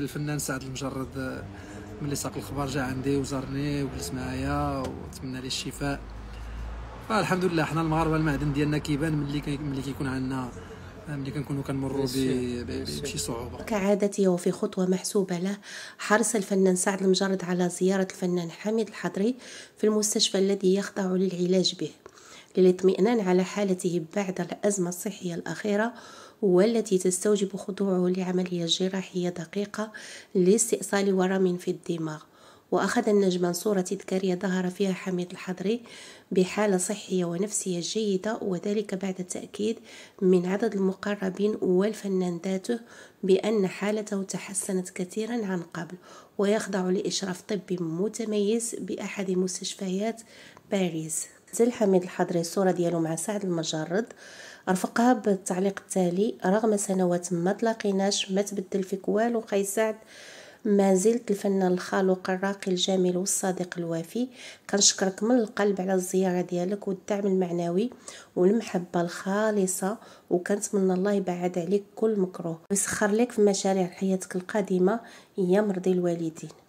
الفنان سعد المجرد آه، ملي ساق الخبر جا عندي وزارني وجلس معايا وتمنى لي الشفاء فالحمد لله حنا المغاربه المعدن ديالنا كيبان ملي ملي كيكون عندنا آه، ملي كنكونوا كنمروا بشي صعوبه كعادته وفي خطوه محسوبه له حرص الفنان سعد المجرد على زياره الفنان حميد الحضري في المستشفى الذي يخضع للعلاج به للاطمئنان على حالته بعد الأزمة الصحية الأخيرة والتي تستوجب خضوعه لعملية جراحية دقيقة لاستئصال ورم في الدماغ وأخذ النجم صورة تذكارية ظهر فيها حميد الحضري بحالة صحية ونفسية جيدة وذلك بعد التأكيد من عدد المقربين والفنان ذاته بأن حالته تحسنت كثيرا عن قبل ويخضع لإشراف طبي متميز بأحد مستشفيات باريس حتى حميد الحضري الصورة ديالو مع سعد المجرد رفقها بالتعليق التالي رغم سنوات ما تلاقيناش ما تبدل فيك والو خي سعد ما زلت الفنان الخالق الراقي الجميل والصادق الوافي كنشكرك من القلب على الزياره ديالك والدعم المعنوي والمحبه الخالصه وكنتمنى الله يبعد عليك كل مكروه ويسخر لك في مشاريع حياتك القادمه يا مرضي الوالدين